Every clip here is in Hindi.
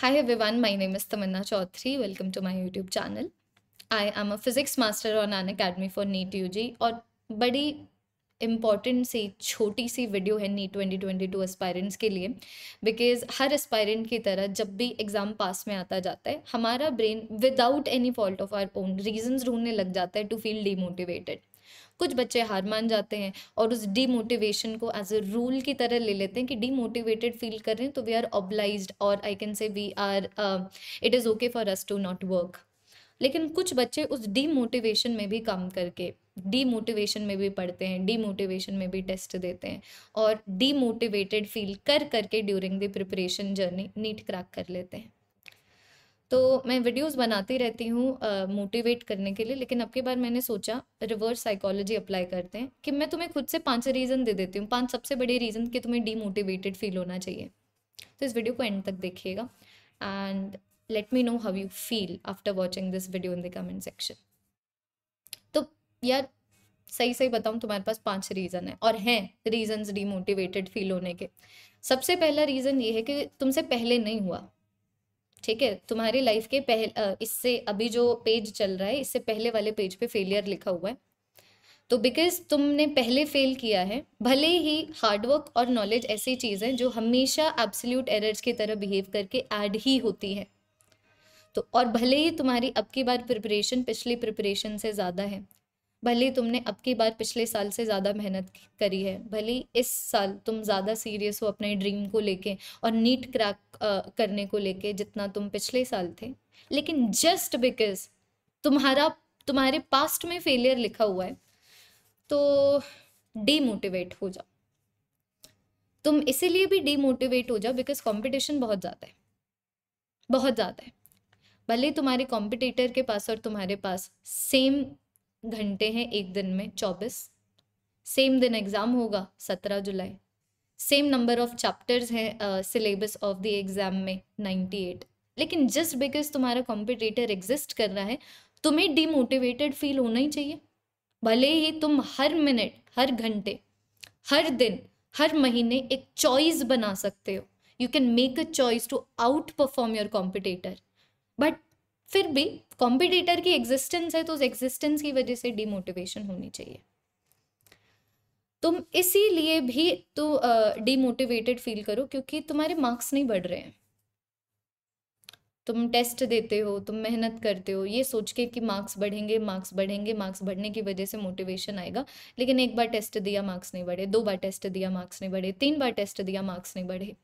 high Hi my name name Tamanna Tamanna welcome to my YouTube channel I am a physics master on on academy for NEET U G और बड़ी इम्पॉर्टेंट सी छोटी सी वीडियो है NEET twenty twenty two aspirants के लिए बिकॉज हर एस्पायरेंट की तरह जब भी एग्ज़ाम पास में आता जाता है हमारा brain without any fault of our own reasons ढूंढने लग जाता है टू फील डीमोटिवेटेड कुछ बच्चे हार मान जाते हैं और उस डीमोटिवेशन को एज अ रूल की तरह ले लेते हैं कि डीमोटिवेटेड फील कर रहे हैं तो वी आर ऑब्लाइज और I can say we are it is okay for us to not work लेकिन कुछ बच्चे उस डीमोटिवेशन में भी काम करके डीमोटिवेशन में भी पढ़ते हैं डीमोटिवेशन में भी टेस्ट देते हैं और डीमोटिवेटेड फील कर करके during the preparation journey NEET crack कर लेते हैं तो मैं वीडियोस बनाती रहती हूँ मोटिवेट करने के लिए लेकिन अब की बार मैंने सोचा रिवर्स साइकोलॉजी अप्लाई करते हैं कि मैं तुम्हें खुद से पांच रीज़न दे देती हूँ पांच सबसे बड़े रीज़न कि तुम्हें डीमोटिवेटेड फील होना चाहिए तो इस वीडियो को एंड तक देखिएगा and let me know how you feel after watching this video in the comment section तो यार सही सही बताऊँ तुम्हारे पास पाँच रीज़न है और हैं रीजन डीमोटिवेटेड फील होने के सबसे पहला रीज़न ये है कि तुमसे पहले नहीं हुआ ठीक है तुम्हारी लाइफ के पहले इससे अभी जो पेज चल रहा है इससे पहले वाले पेज पे फेलियर लिखा हुआ है तो बिकॉज तुमने पहले फेल किया है भले ही हार्डवर्क और नॉलेज ऐसी चीज़ है जो हमेशा एब्सोल्यूट एरर्स की तरह बिहेव करके ऐड ही होती है तो और भले ही तुम्हारी अब की बार प्रिपरेशन पिछली प्रिपरेशन से ज़्यादा है भले तुमने अब की बार पिछले साल से ज़्यादा मेहनत करी है भले इस साल तुम ज़्यादा सीरियस हो अपने ड्रीम को लेके और नीट क्रैक करने को लेके जितना तुम पिछले साल थे लेकिन जस्ट बिकॉज तुम्हारा तुम्हारे पास्ट में फेलियर लिखा हुआ है तो डीमोटिवेट हो जाओ तुम इसीलिए भी डीमोटिवेट हो जाओ बिकॉज कॉम्पिटिशन बहुत ज़्यादा है बहुत ज़्यादा है भले तुम्हारे कॉम्पिटिटर के पास और तुम्हारे पास सेम घंटे हैं एक दिन में चौबीस सेम दिन एग्ज़ाम होगा सत्रह जुलाई सेम नंबर ऑफ चैप्टर्स हैं सिलेबस ऑफ द एग्ज़ाम में नाइन्टी एट लेकिन जस्ट बिकॉज तुम्हारा कॉम्पिटिटर एग्जिस्ट कर रहा है तुम्हें डीमोटिवेटेड फील होना ही चाहिए भले ही तुम हर मिनट हर घंटे हर दिन हर महीने एक चॉइस बना सकते हो you can make a choice to outperform your competitor but फिर भी कॉम्पिटिटर की एग्जिस्टेंस है तो उस एग्जिस्टेंस की वजह से डिमोटिवेशन होनी चाहिए तुम तो इसीलिए भी तो डिमोटिवेटेड फील करो क्योंकि तुम्हारे मार्क्स नहीं बढ़ रहे हैं तुम टेस्ट देते हो तुम मेहनत करते हो ये सोच के कि मार्क्स बढ़ेंगे मार्क्स बढ़ेंगे मार्क्स बढ़ने की वजह से मोटिवेशन आएगा लेकिन एक बार टेस्ट दिया मार्क्स नहीं बढ़े दो बार टेस्ट दिया मार्क्स नहीं बढ़े तीन बार टेस्ट दिया मार्क्स नहीं बढ़े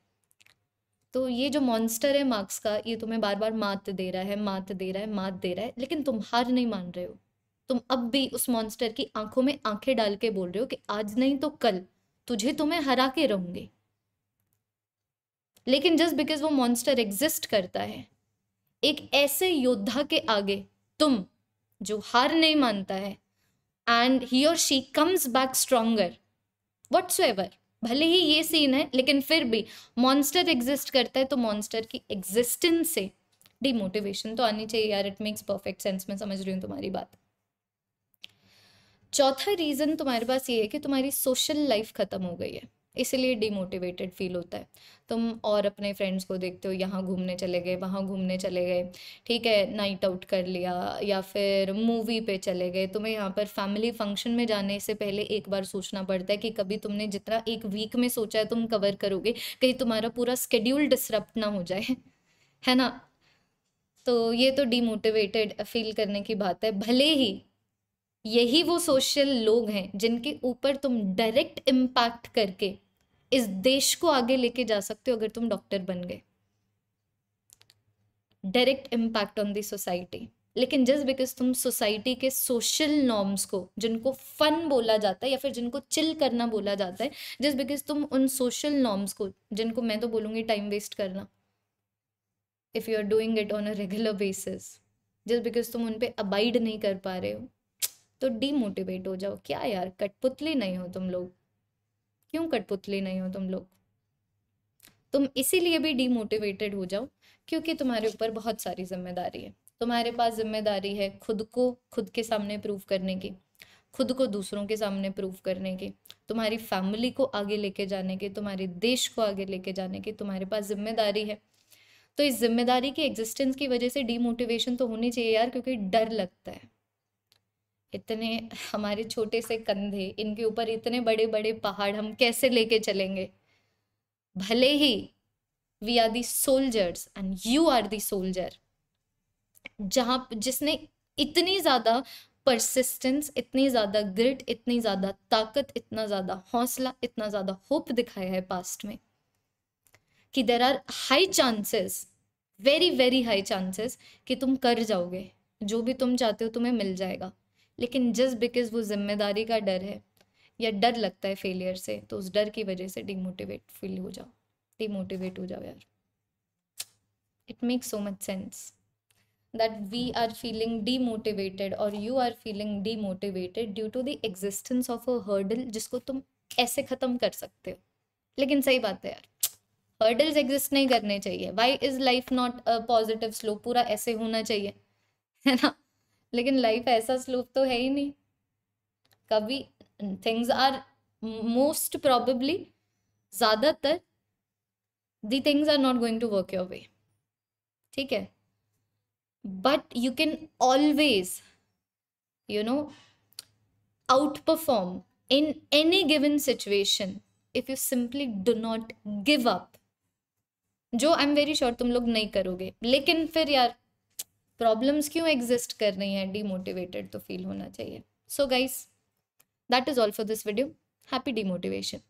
तो ये जो मॉन्स्टर है मार्क्स का ये तुम्हें बार बार मात दे रहा है मात दे रहा है मात दे रहा है लेकिन तुम हार नहीं मान रहे हो तुम अब भी उस मॉन्स्टर की आंखों में आंखें डाल के बोल रहे हो कि आज नहीं तो कल तुझे तुम्हें तो हरा के रहूंगे लेकिन जस्ट बिकॉज वो मॉन्स्टर एग्जिस्ट करता है एक ऐसे योद्धा के आगे तुम जो हार नहीं मानता है एंड ही और she comes back stronger whatsoever भले ही ये सीन है लेकिन फिर भी मॉन्स्टर एग्जिस्ट करता है तो मॉन्स्टर की एग्जिस्टेंस से डिमोटिवेशन तो आनी चाहिए यार इट मेक्स परफेक्ट सेंस में समझ रही हूँ तुम्हारी बात चौथा रीज़न तुम्हारे पास ये है कि तुम्हारी सोशल लाइफ ख़त्म हो गई है इसलिए डिमोटिवेटेड फील होता है तुम और अपने फ्रेंड्स को देखते हो यहाँ घूमने चले गए वहाँ घूमने चले गए ठीक है नाइट आउट कर लिया या फिर मूवी पे चले गए तुम्हें यहाँ पर फैमिली फंक्शन में जाने से पहले एक बार सोचना पड़ता है कि कभी तुमने जितना एक वीक में सोचा है तुम कवर करोगे कहीं तुम्हारा पूरा स्केड्यूल डिसरप्ट ना हो जाए है ना तो ये तो डिमोटिवेटेड फील करने की बात है भले ही यही वो सोशल लोग हैं जिनके ऊपर तुम डायरेक्ट इम्पैक्ट करके इस देश को आगे लेके जा सकते हो अगर तुम डॉक्टर बन गए direct impact on the society लेकिन जस्ट बिकॉज तुम सोसाइटी के सोशल नॉर्म्स को जिनको फन बोला जाता है या फिर जिनको चिल करना बोला जाता है जस्ट बिकॉज तुम उन सोशल नॉर्म्स को जिनको मैं तो बोलूँगी टाइम वेस्ट करना if you are doing it on a regular basis just because तुम उन पर अबाइड नहीं कर पा रहे हो तो डीमोटिवेट हो जाओ क्या यार कठपुतली नहीं हो तुम लोग क्यों कठपुतली नहीं हो तुम लोग तुम इसीलिए भी डीमोटिवेटेड हो जाओ क्योंकि तुम्हारे ऊपर बहुत सारी जिम्मेदारी है तुम्हारे पास जिम्मेदारी है खुद को खुद के सामने प्रूव करने की खुद को दूसरों के सामने प्रूव करने की तुम्हारी फैमिली को आगे लेके जाने की तुम्हारे देश को आगे लेके जाने की तुम्हारे पास जिम्मेदारी है तो इस जिम्मेदारी की एग्जिस्टेंस की वजह से डीमोटिवेशन तो होनी चाहिए यार क्योंकि डर लगता है इतने हमारे छोटे से कंधे इनके ऊपर इतने बड़े बड़े पहाड़ हम कैसे लेके चलेंगे भले ही we are the soldiers and you are the soldier जहाँ जिसने इतनी ज़्यादा परसिस्टेंस इतनी ज़्यादा ग्रिट इतनी ज़्यादा ताकत इतना ज़्यादा हौसला इतना ज़्यादा होप दिखाया है पास्ट में कि there are high chances very very high chances कि तुम कर जाओगे जो भी तुम चाहते हो तुम्हें मिल जाएगा लेकिन जस्ट बिकॉज वो जिम्मेदारी का डर है या डर लगता है फेलियर से तो उस डर की वजह से डिमोटिवेट फील हो जाओ डिमोटिवेट हो जाओ यार it makes so much sense that we are feeling demotivated और you are feeling demotivated due to the existence of a hurdle जिसको तुम ऐसे ख़त्म कर सकते हो लेकिन सही बात है यार हर्डल्स एग्जिस्ट नहीं करने चाहिए why is life not a positive slow पूरा ऐसे होना चाहिए है ना लेकिन लाइफ ऐसा स्लूप तो है ही नहीं कभी थिंग्स आर मोस्ट प्रॉबली ज़्यादातर the things are not going to work your way ठीक है but you can always you know out perform in any given situation if you simply do not give up जो आई एम वेरी श्योर तुम लोग नहीं करोगे लेकिन फिर यार प्रॉब्लम्स क्यों एग्जिस्ट कर रही हैं डीमोटिवेटेड तो फील होना चाहिए so guys that is all for this video happy demotivation